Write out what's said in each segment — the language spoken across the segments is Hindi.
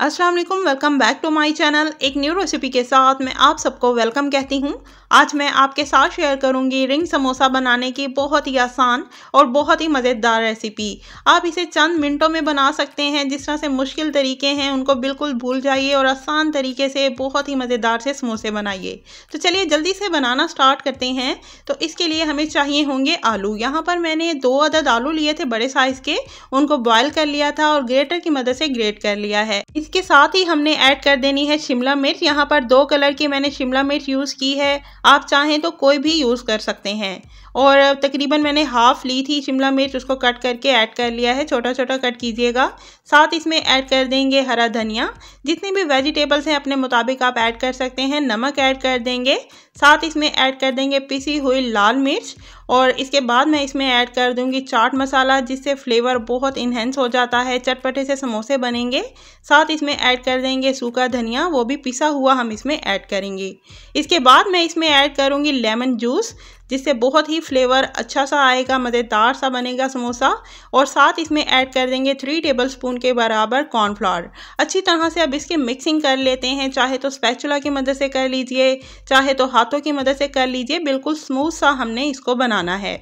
अस्सलाम वालेकुम welcome back to my channel एक न्यू रेसिपी के साथ मैं आप सबको वेलकम कहती हूँ आज मैं आपके साथ शेयर करूँगी रिंग समोसा बनाने की बहुत ही आसान और बहुत ही मज़ेदार रेसिपी आप इसे चंद मिनटों में बना सकते हैं जिस तरह से मुश्किल तरीके हैं उनको बिल्कुल भूल जाइए और आसान तरीके से बहुत ही मज़ेदार से समोसे बनाइए तो चलिए जल्दी से बनाना स्टार्ट करते हैं तो इसके लिए हमें चाहिए होंगे आलू यहाँ पर मैंने दो अदद आलू लिए थे बड़े साइज़ के उनको बॉयल कर लिया था और ग्रेटर की मदद से ग्रेट कर लिया है इस इसके साथ ही हमने ऐड कर देनी है शिमला मिर्च यहाँ पर दो कलर की मैंने शिमला मिर्च यूज़ की है आप चाहें तो कोई भी यूज़ कर सकते हैं और तकरीबन मैंने हाफ़ ली थी शिमला मिर्च उसको कट करके ऐड कर लिया है छोटा छोटा कट कीजिएगा साथ इसमें ऐड कर देंगे हरा धनिया जितने भी वेजिटेबल्स हैं अपने मुताबिक आप ऐड कर सकते हैं नमक ऐड कर देंगे साथ इसमें ऐड कर देंगे पिसी हुई लाल मिर्च और इसके बाद मैं इसमें ऐड कर दूंगी चाट मसाला जिससे फ्लेवर बहुत इन्हेंस हो जाता है चटपटे से समोसे बनेंगे साथ इसमें ऐड कर देंगे सूखा धनिया वो भी पिसा हुआ हम इसमें ऐड करेंगे इसके बाद मैं इसमें ऐड करूँगी लेमन जूस जिससे बहुत ही फ्लेवर अच्छा सा आएगा मज़ेदार सा बनेगा समोसा और साथ इसमें ऐड कर देंगे थ्री टेबल स्पून के बराबर कॉर्नफ्लावर अच्छी तरह से अब इसकी मिक्सिंग कर लेते हैं चाहे तो स्पैचुला की मदद से कर लीजिए चाहे तो हाथों की मदद से कर लीजिए बिल्कुल स्मूथ सा हमने इसको बना बनाना है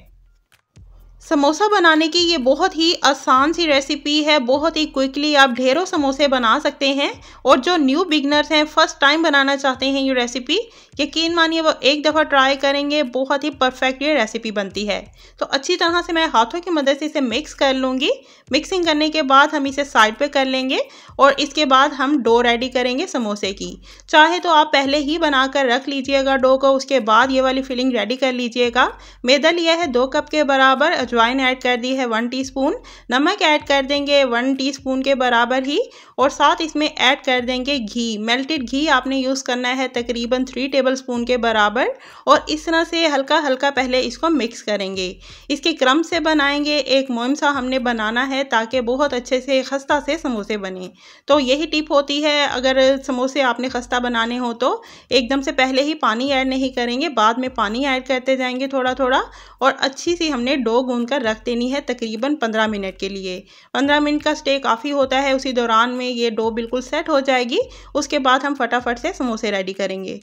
समोसा बनाने की ये बहुत ही आसान सी रेसिपी है बहुत ही क्विकली आप ढेरों समोसे बना सकते हैं और जो न्यू बिगनर्स हैं फर्स्ट टाइम बनाना चाहते हैं ये रेसिपी यकीन मानिए वो एक दफ़ा ट्राई करेंगे बहुत ही परफेक्ट ये रेसिपी बनती है तो अच्छी तरह से मैं हाथों की मदद से इसे मिक्स कर लूँगी मिक्सिंग करने के बाद हम इसे साइड पर कर लेंगे और इसके बाद हम डो रेडी करेंगे समोसे की चाहे तो आप पहले ही बना रख लीजिएगा डो को उसके बाद ये वाली फिलिंग रेडी कर लीजिएगा मैदा लिया है दो कप के बराबर अजवाइन ऐड कर दी है वन टीस्पून नमक ऐड कर देंगे वन टीस्पून के बराबर ही और साथ इसमें ऐड कर देंगे घी मेल्टेड घी आपने यूज़ करना है तकरीबन थ्री टेबल स्पून के बराबर और इस तरह से हल्का हल्का पहले इसको मिक्स करेंगे इसके क्रम से बनाएंगे एक मोम सा हमने बनाना है ताकि बहुत अच्छे से खस्ता से समोसे बने तो यही टिप होती है अगर समोसे आपने खस्ता बनाने हो तो एकदम से पहले ही पानी ऐड नहीं करेंगे बाद में पानी ऐड करते जाएंगे थोड़ा थोड़ा और अच्छी सी हमने डो गूँ कर रख देनी है तकरीबन पंद्रह मिनट के लिए पंद्रह मिनट का स्टे काफ़ी होता है उसी दौरान में ये डो बिल्कुल सेट हो जाएगी उसके बाद हम फटाफट से समोसे रेडी करेंगे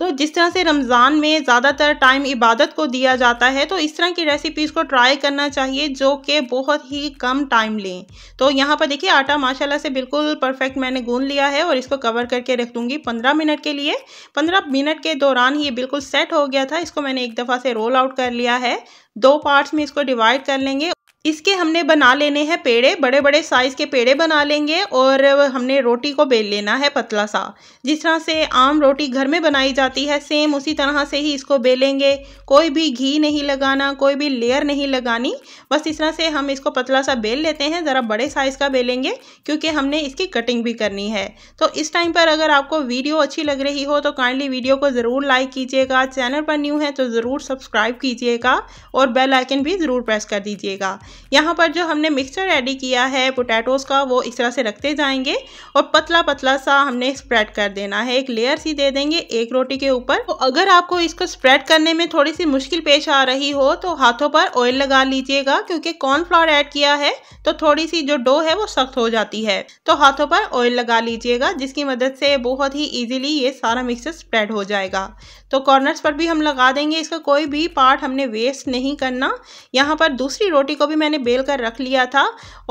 तो जिस तरह से रमज़ान में ज़्यादातर टाइम इबादत को दिया जाता है तो इस तरह की रेसिपीज़ को ट्राई करना चाहिए जो कि बहुत ही कम टाइम लें तो यहाँ पर देखिए आटा माशाल्लाह से बिल्कुल परफेक्ट मैंने गूंद लिया है और इसको कवर करके रख दूँगी पंद्रह मिनट के लिए पंद्रह मिनट के दौरान ये बिल्कुल सेट हो गया था इसको मैंने एक दफ़ा से रोल आउट कर लिया है दो पार्ट्स में इसको डिवाइड कर लेंगे इसके हमने बना लेने हैं पेड़े बड़े बड़े साइज़ के पेड़े बना लेंगे और हमने रोटी को बेल लेना है पतला सा जिस तरह से आम रोटी घर में बनाई जाती है सेम उसी तरह से ही इसको बेलेंगे कोई भी घी नहीं लगाना कोई भी लेयर नहीं लगानी बस इस तरह से हम इसको पतला सा बेल लेते हैं ज़रा बड़े साइज़ का बेलेंगे क्योंकि हमने इसकी कटिंग भी करनी है तो इस टाइम पर अगर आपको वीडियो अच्छी लग रही हो तो काइंडली वीडियो को ज़रूर लाइक कीजिएगा चैनल पर न्यू है तो ज़रूर सब्सक्राइब कीजिएगा और बेल आइकन भी ज़रूर प्रेस कर दीजिएगा यहाँ पर जो हमने मिक्सचर रेडी किया है पोटैटोज़ का वो इस तरह से रखते जाएंगे और पतला पतला सा हमने स्प्रेड कर देना है एक लेयर सी दे देंगे एक रोटी के ऊपर तो अगर आपको इसको स्प्रेड करने में थोड़ी सी मुश्किल पेश आ रही हो तो हाथों पर ऑयल लगा लीजिएगा क्योंकि कॉर्नफ्लावर ऐड किया है तो थोड़ी सी जो डो है वो सख्त हो जाती है तो हाथों पर ऑयल लगा लीजिएगा जिसकी मदद से बहुत ही ईजिली ये सारा मिक्सर स्प्रेड हो जाएगा तो कॉर्नर्स पर भी हम लगा देंगे इसका कोई भी पार्ट हमने वेस्ट नहीं करना यहाँ पर दूसरी रोटी को भी मैंने बेल कर रख लिया था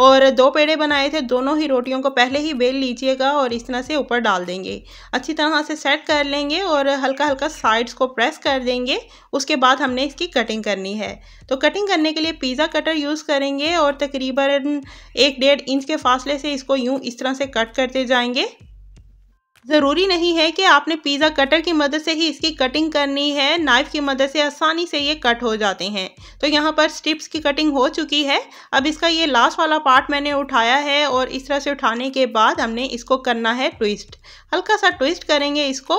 और दो पेड़े बनाए थे दोनों ही रोटियों को पहले ही बेल लीजिएगा और इस तरह से ऊपर डाल देंगे अच्छी तरह से सेट कर लेंगे और हल्का हल्का साइड्स को प्रेस कर देंगे उसके बाद हमने इसकी कटिंग करनी है तो कटिंग करने के लिए पिज़्ज़ा कटर यूज़ करेंगे और तकरीबन एक डेढ़ इंच के फासले से इसको यूँ इस तरह से कट करते जाएंगे ज़रूरी नहीं है कि आपने पिज़्ज़ा कटर की मदद से ही इसकी कटिंग करनी है नाइफ़ की मदद से आसानी से ये कट हो जाते हैं तो यहाँ पर स्ट्रिप्स की कटिंग हो चुकी है अब इसका ये लास्ट वाला पार्ट मैंने उठाया है और इस तरह से उठाने के बाद हमने इसको करना है ट्विस्ट हल्का सा ट्विस्ट करेंगे इसको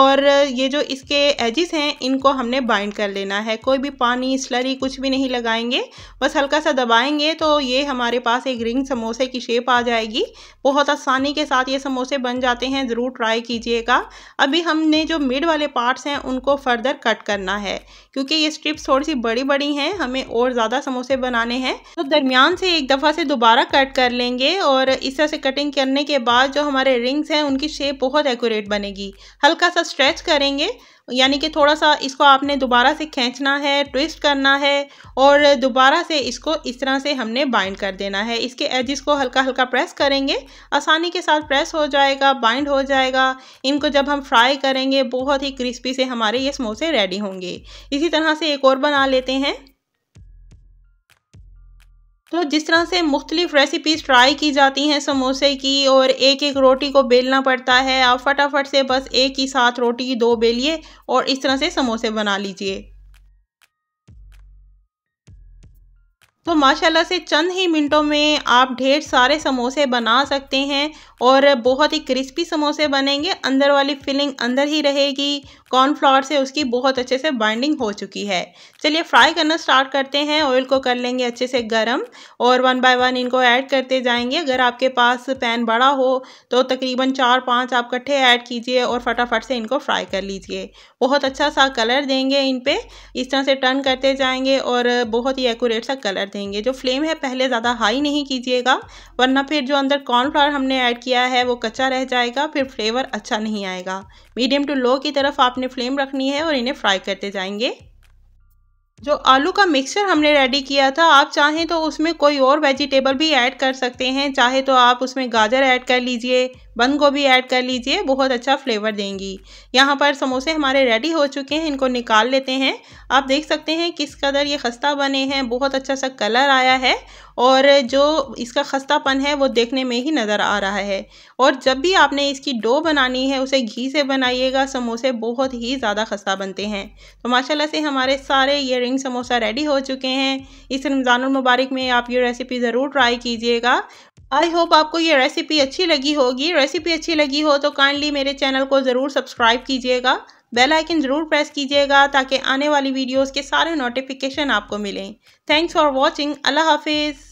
और ये जो इसके एजिस हैं इनको हमने बाइंड कर लेना है कोई भी पानी स्लरी कुछ भी नहीं लगाएंगे बस हल्का सा दबाएंगे तो ये हमारे पास एक रिंग समोसे की शेप आ जाएगी बहुत आसानी के साथ ये समोसे बन जाते हैं ज़रूर ज़रूर ट्राई कीजिएगा अभी हमने जो मिड वाले पार्ट्स हैं उनको फर्दर कट करना है क्योंकि ये स्ट्रिप्स थोड़ी सी बड़ी बड़ी हैं हमें और ज़्यादा समोसे बनाने हैं तो दरमियान से एक दफ़ा से दोबारा कट कर लेंगे और इस तरह से कटिंग करने के बाद जो हमारे रिंग्स हैं उनकी शेप बहुत एक्यूरेट बनेगी हल्का सा स्ट्रेच करेंगे यानी कि थोड़ा सा इसको आपने दोबारा से खींचना है ट्विस्ट करना है और दोबारा से इसको इस तरह से हमने बाइंड कर देना है इसके एजिस को हल्का हल्का प्रेस करेंगे आसानी के साथ प्रेस हो जाएगा बाइंड हो जाएगा इनको जब हम फ्राई करेंगे बहुत ही क्रिस्पी से हमारे ये समोसे रेडी होंगे इसी तरह से एक और बना लेते हैं तो जिस तरह से मुख्तलिफ़ रेसिपीज़ ट्राई की जाती हैं समोसे की और एक एक रोटी को बेलना पड़ता है आप फटाफट से बस एक ही साथ रोटी दो बेलिए और इस तरह से समोसे बना लीजिए तो माशाल्लाह से चंद ही मिनटों में आप ढेर सारे समोसे बना सकते हैं और बहुत ही क्रिस्पी समोसे बनेंगे अंदर वाली फिलिंग अंदर ही रहेगी कॉर्नफ्लावर से उसकी बहुत अच्छे से बाइंडिंग हो चुकी है चलिए फ्राई करना स्टार्ट करते हैं ऑयल को कर लेंगे अच्छे से गर्म और वन बाय वन इनको ऐड करते जाएंगे अगर आपके पास पैन बड़ा हो तो तकरीबन चार पाँच आप कट्ठे ऐड कीजिए और फटाफट से इनको फ्राई कर लीजिए बहुत अच्छा सा कलर देंगे इन पर इस तरह से टर्न करते जाएँगे और बहुत ही एकूरेट सा कलर देंगे जो फ्लेम है पहले ज़्यादा हाई नहीं कीजिएगा वरना फिर जो अंदर कॉर्नफ्लावर हमने ऐड किया है वो कच्चा रह जाएगा फिर फ्लेवर अच्छा नहीं आएगा मीडियम टू लो की तरफ आपने फ्लेम रखनी है और इन्हें फ्राई करते जाएंगे जो आलू का मिक्सचर हमने रेडी किया था आप चाहें तो उसमें कोई और वेजिटेबल भी ऐड कर सकते हैं चाहे तो आप उसमें गाजर ऐड कर लीजिए बंद गोभी ऐड कर लीजिए बहुत अच्छा फ्लेवर देंगी यहाँ पर समोसे हमारे रेडी हो चुके हैं इनको निकाल लेते हैं आप देख सकते हैं किस कदर ये खस्ता बने हैं बहुत अच्छा सा कलर आया है और जो इसका खस्तापन है वो देखने में ही नज़र आ रहा है और जब भी आपने इसकी डो बनानी है उसे घी से बनाइएगा समोसे बहुत ही ज़्यादा खस्ता बनते हैं तो माशाला से हमारे सारे ये स्प्रिंग समोसा रेडी हो चुके हैं इस रमज़ान मुबारक में आप ये रेसिपी ज़रूर ट्राई कीजिएगा आई होप आपको ये रेसिपी अच्छी लगी होगी रेसिपी अच्छी लगी हो तो काइंडली मेरे चैनल को ज़रूर सब्सक्राइब कीजिएगा बेल आइकन ज़रूर प्रेस कीजिएगा ताकि आने वाली वीडियोस के सारे नोटिफिकेशन आपको मिलें थैंक्स फॉर वॉचिंग अल्लाह हाफिज़